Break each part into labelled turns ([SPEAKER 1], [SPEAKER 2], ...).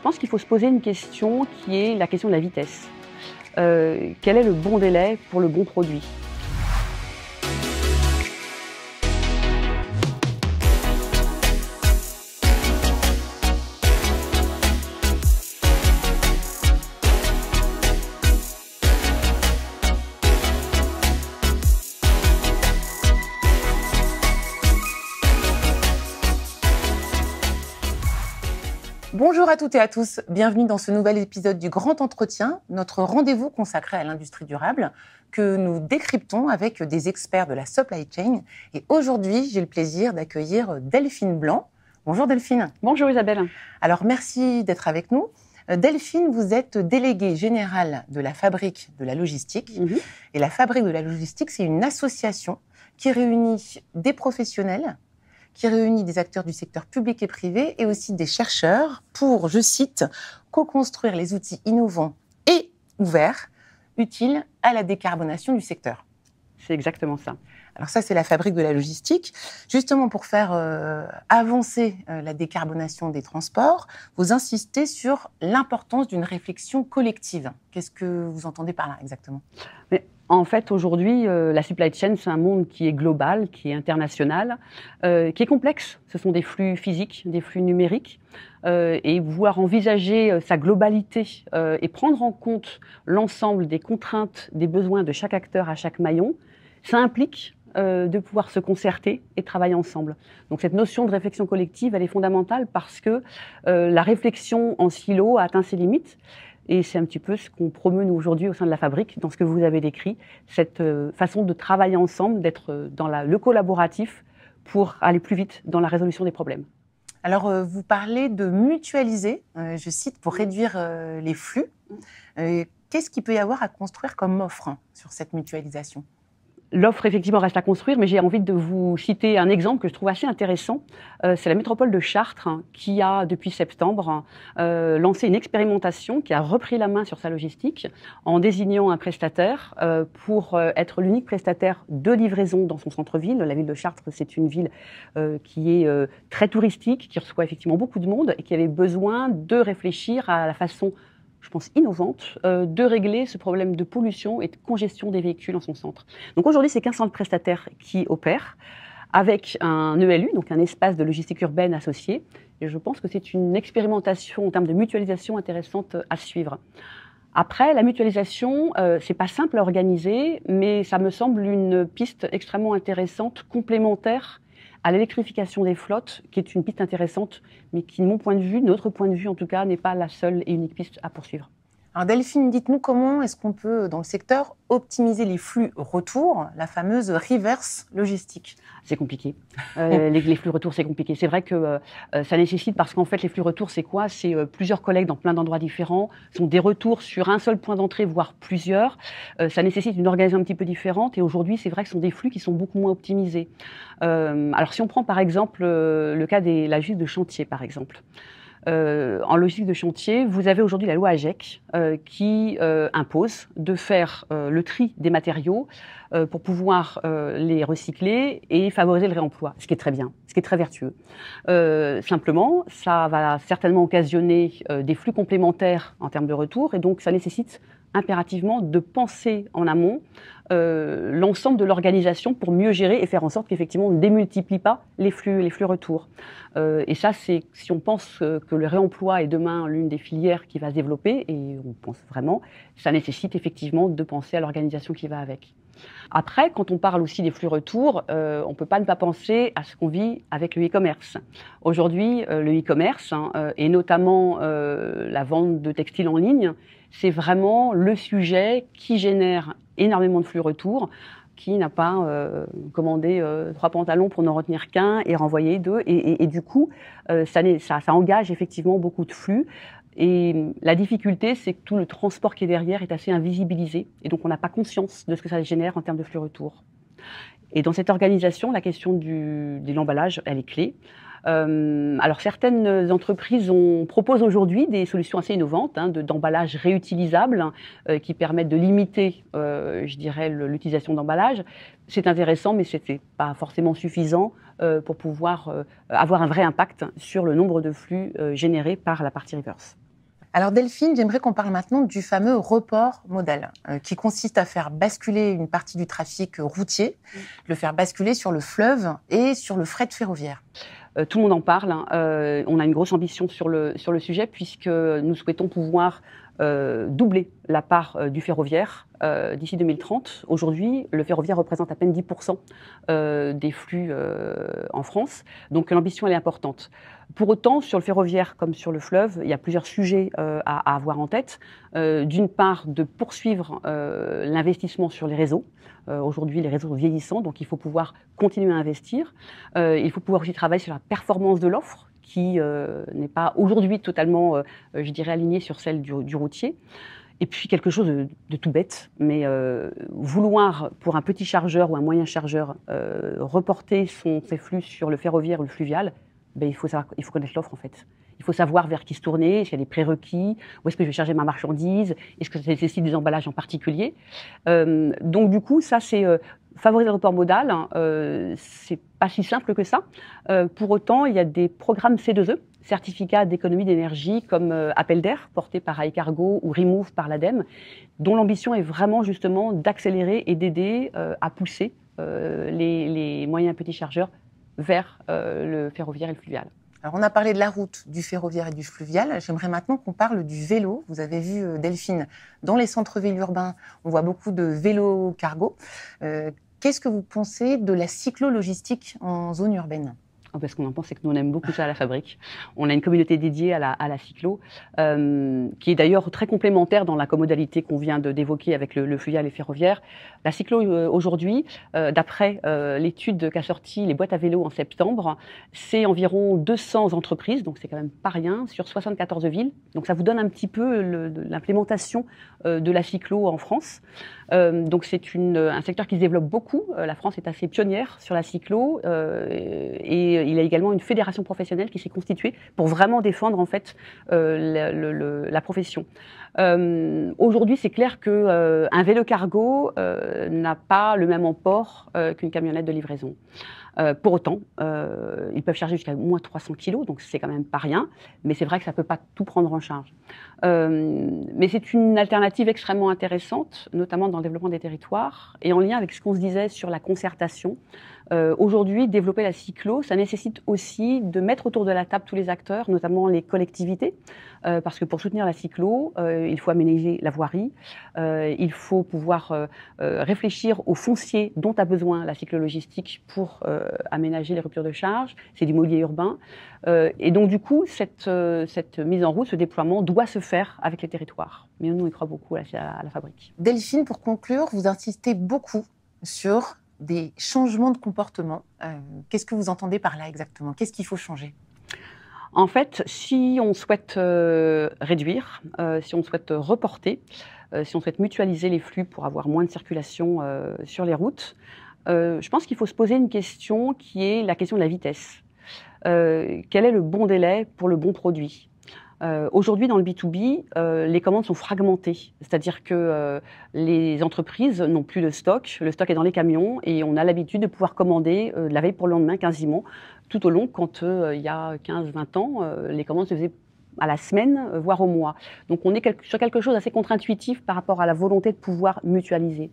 [SPEAKER 1] Je pense qu'il faut se poser une question qui est la question de la vitesse. Euh, quel est le bon délai pour le bon produit
[SPEAKER 2] Bonjour à toutes et à tous, bienvenue dans ce nouvel épisode du Grand Entretien, notre rendez-vous consacré à l'industrie durable que nous décryptons avec des experts de la supply chain. Et aujourd'hui, j'ai le plaisir d'accueillir Delphine Blanc. Bonjour Delphine. Bonjour Isabelle. Alors merci d'être avec nous. Euh, Delphine, vous êtes déléguée générale de la Fabrique de la Logistique. Mhm. Et la Fabrique de la Logistique, c'est une association qui réunit des professionnels qui réunit des acteurs du secteur public et privé et aussi des chercheurs pour, je cite, co-construire les outils innovants et ouverts utiles à la décarbonation du secteur. C'est exactement ça. Alors ça, c'est la fabrique de la logistique. Justement, pour faire euh, avancer euh, la décarbonation des transports, vous insistez sur l'importance d'une réflexion collective. Qu'est-ce que vous entendez par là exactement
[SPEAKER 1] en fait, aujourd'hui, euh, la supply chain, c'est un monde qui est global, qui est international, euh, qui est complexe. Ce sont des flux physiques, des flux numériques. Euh, et voir envisager sa globalité et prendre en compte l'ensemble des contraintes, des besoins de chaque acteur à chaque maillon, ça implique de pouvoir se concerter et travailler ensemble. Donc cette notion de réflexion collective, elle est fondamentale parce que la réflexion en silo a atteint ses limites et c'est un petit peu ce qu'on promeut aujourd'hui au sein de la fabrique, dans ce que vous avez décrit, cette euh, façon de travailler ensemble, d'être euh,
[SPEAKER 2] dans le collaboratif pour aller plus vite dans la résolution des problèmes. Alors, euh, vous parlez de mutualiser, je cite, pour réduire les flux. Mm. Qu'est-ce qu'il peut y avoir à construire comme offre sur cette mutualisation L'offre, effectivement, reste à
[SPEAKER 1] construire, mais j'ai envie de vous citer un exemple que je trouve assez intéressant. Euh, c'est la métropole de Chartres hein, qui a, depuis septembre, hein, euh, lancé une expérimentation qui a repris la main sur sa logistique en désignant un prestataire euh, pour être l'unique prestataire de livraison dans son centre-ville. La ville de Chartres, c'est une ville qui est très touristique, qui reçoit effectivement beaucoup de monde et qui avait besoin de réfléchir à la façon je pense, innovante euh, de régler ce problème de pollution et de congestion des véhicules en son centre. Donc aujourd'hui, c'est qu'un centre prestataire qui opère avec un ELU, donc un espace de logistique urbaine associé. Et je pense que c'est une expérimentation en termes de mutualisation intéressante euh, à suivre. Après, la mutualisation, euh, c'est pas simple à organiser, mais ça me semble une piste extrêmement intéressante, complémentaire à l'électrification des flottes, qui est une piste intéressante, mais
[SPEAKER 2] qui, de mon point de vue, notre point de vue en tout cas, n'est pas la seule et unique piste à poursuivre. Alors Delphine, dites-nous comment est-ce qu'on peut, euh, dans le secteur, optimiser les flux retour, la fameuse reverse logistique C'est compliqué. Euh, les, flux retour, c'est compliqué. C'est vrai que euh, ça nécessite,
[SPEAKER 1] parce qu'en fait, les flux retour, c'est quoi C'est plusieurs collègues dans plein d'endroits différents, sont des retours sur un seul point d'entrée, voire plusieurs. ça nécessite une organisation un petit peu différente. Et aujourd'hui, c'est vrai que ce sont des flux qui sont beaucoup moins optimisés. alors si on prend par exemple le cas de la juste de chantier, par exemple. Euh, en logique de chantier, vous avez aujourd'hui la loi AGEC euh, qui euh, impose de faire le tri des matériaux pour pouvoir les recycler et favoriser le réemploi, ce qui est très bien, ce qui est très vertueux. simplement, ça va certainement occasionner des flux complémentaires en termes de retour et donc ça nécessite impérativement de penser en amont euh, l'ensemble de l'organisation pour mieux gérer et faire en sorte qu'effectivement on ne démultiplie pas les flux, les flux retours. Euh, et ça, c'est si on pense euh, que le réemploi est demain l'une des filières qui va se développer, et on pense vraiment, ça nécessite effectivement de penser à l'organisation qui va avec. Après, quand on parle aussi des flux retours, euh, on ne peut pas ne pas penser à ce qu'on vit avec le e-commerce. Aujourd'hui, euh, le e-commerce, hein, euh, et notamment la vente de textiles en ligne, c'est vraiment le sujet qui génère énormément de flux retours qui n'a pas commandé trois pantalons pour n'en retenir qu'un et renvoyer deux. Et, du coup, ça, engage effectivement beaucoup de flux. Et la difficulté, c'est que tout le transport qui est derrière est assez invisibilisé. Et donc, on n'a pas conscience de ce que ça génère en termes de flux retour. Et dans cette organisation, la question du, de l'emballage, elle est clé. Euh, alors certaines entreprises ont, proposent aujourd'hui des solutions assez innovantes hein, d'emballage réutilisable euh, qui permettent de limiter, euh, je dirais, l'utilisation d'emballage. C'est intéressant, mais ce n'était pas forcément suffisant pour pouvoir avoir un vrai impact sur le nombre de
[SPEAKER 2] flux générés par la partie reverse. Alors Delphine, j'aimerais qu'on parle maintenant du fameux report modal, euh, qui consiste à faire basculer une partie du trafic routier, le faire basculer sur le fleuve et sur le fret ferroviaire.
[SPEAKER 1] Euh, tout le monde en parle. Hein. Euh, on a une grosse ambition sur le, sur le sujet puisque nous souhaitons pouvoir euh, doubler la part euh, du ferroviaire euh, d'ici 2030. Aujourd'hui, le ferroviaire représente à peine 10% des flux en France, donc l'ambition elle est importante. Pour autant, sur le ferroviaire comme sur le fleuve, il y a plusieurs sujets à, avoir en tête. D'une part, de poursuivre l'investissement sur les réseaux. Aujourd'hui, les réseaux sont vieillissants, donc il faut pouvoir continuer à investir. il faut pouvoir aussi travailler sur la performance de l'offre qui euh, n'est pas aujourd'hui totalement, euh, euh, je dirais, alignée sur celle du, routier. Et puis quelque chose de, tout bête, mais vouloir pour un petit chargeur ou un moyen chargeur reporter son, ses flux sur le ferroviaire ou le fluvial, ben, il, faut savoir, il faut connaître l'offre en fait. Il faut savoir vers qui se tourner, s'il y a des prérequis, où est-ce que je vais charger ma marchandise, est-ce que ça nécessite des emballages en particulier. donc du coup, ça c'est favoriser le report modal, hein, euh, c'est pas si simple que ça. Euh, pour autant, il y a des programmes C2E, certificats d'économie d'énergie, comme euh, Appel d'air, porté par iCargo ou Remove par l'ADEME, dont l'ambition est vraiment justement d'accélérer et d'aider euh, à pousser les, les, moyens petits chargeurs vers le ferroviaire et le fluvial.
[SPEAKER 2] Alors, on a parlé de la route, du ferroviaire et du fluvial. J'aimerais maintenant qu'on parle du vélo. Vous avez vu, euh, Delphine, dans les centres-villes urbains, on voit beaucoup de vélos cargo. Euh, qu'est-ce que vous pensez de la cyclologistique en zone urbaine
[SPEAKER 1] Hein, parce qu'on en pense, c'est que nous, on aime beaucoup ça à la fabrique. On a une communauté dédiée à la, la cyclo, euh, qui est d'ailleurs très complémentaire dans la commodalité qu'on vient d'évoquer avec le, fluvial et ferroviaire. La cyclo, euh, aujourd'hui, euh, d'après l'étude qu'a sortie les boîtes à vélo en septembre, c'est environ 200 entreprises, donc c'est quand même pas rien, sur 74 villes. Donc ça vous donne un petit peu l'implémentation de la cyclo en France. donc c'est un secteur qui se développe beaucoup. la France est assez pionnière sur la cyclo et il y a également une fédération professionnelle qui s'est constituée pour vraiment défendre en fait euh, la, profession. Euh, aujourd'hui, c'est clair que euh, un vélo cargo n'a pas le même emport qu'une camionnette de livraison. pour autant, ils peuvent charger jusqu'à moins 300 kg, donc c'est quand même pas rien, mais c'est vrai que ça ne peut pas tout prendre en charge. mais c'est une alternative extrêmement intéressante, notamment dans le développement des territoires, et en lien avec ce qu'on se disait sur la concertation, euh, aujourd'hui, développer la cyclo, ça nécessite aussi de mettre autour de la table tous les acteurs, notamment les collectivités, euh, parce que pour soutenir la cyclo, euh, il faut aménager la voirie, il faut pouvoir réfléchir au foncier dont a besoin la cyclo-logistique pour aménager les ruptures de charge, c'est du mobilier urbain. et donc, du coup, cette, cette mise en route, ce déploiement doit se faire avec les territoires. Mais nous, on y croit beaucoup à la, à
[SPEAKER 2] la fabrique. Delphine, pour conclure, vous insistez beaucoup sur des changements de comportement. Euh, qu'est-ce que vous entendez par là exactement Qu'est-ce qu'il faut changer En fait,
[SPEAKER 1] si on souhaite euh, réduire, euh, si on souhaite reporter, si on souhaite mutualiser les flux pour avoir moins de circulation sur les routes, je pense qu'il faut se poser une question qui est la question de la vitesse. quel est le bon délai pour le bon produit euh, aujourd'hui, dans le B2B, euh, les commandes sont fragmentées, c'est-à-dire que euh, les entreprises n'ont plus de stock, le stock est dans les camions et on a l'habitude de pouvoir commander de la veille pour le lendemain quasiment tout au long quand il y a 15-20 ans, les commandes se faisaient à la semaine, voire au mois. Donc on est quelque, sur quelque chose d'assez contre-intuitif par rapport à la volonté de pouvoir mutualiser.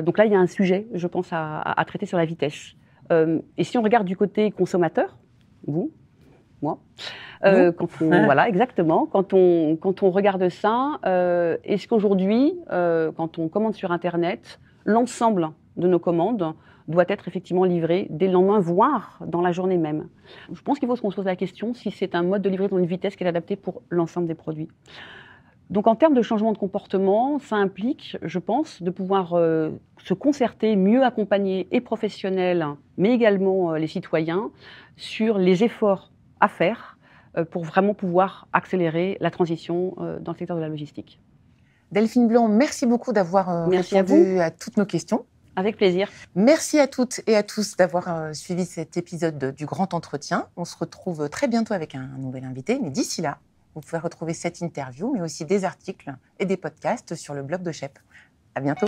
[SPEAKER 1] donc là, il y a un sujet, je pense, à, à, à traiter sur la vitesse. et si on regarde du côté consommateur, vous, euh, quand on, Voilà, exactement. Quand on, quand on regarde ça, euh, est-ce qu'aujourd'hui, euh, quand on commande sur Internet, l'ensemble de nos commandes doit être effectivement livré dès le lendemain, voire dans la journée même. Je pense qu'il faut se pose la question si c'est un mode de livraison, une vitesse qui est adaptée pour l'ensemble des produits. Donc en termes de changement de comportement, ça implique, je pense, de pouvoir se concerter, mieux accompagner et professionnels, mais également les citoyens, sur les efforts à faire euh, pour vraiment pouvoir accélérer la transition euh, dans le secteur de la logistique.
[SPEAKER 2] Delphine Blanc, merci beaucoup d'avoir euh, répondu à, toutes nos questions. Avec plaisir. Merci à toutes et à tous d'avoir suivi cet épisode du Grand Entretien. On se retrouve très bientôt avec un nouvel invité, mais d'ici là, vous pouvez retrouver cette interview, mais aussi des articles et des podcasts sur le blog de Chep. À bientôt.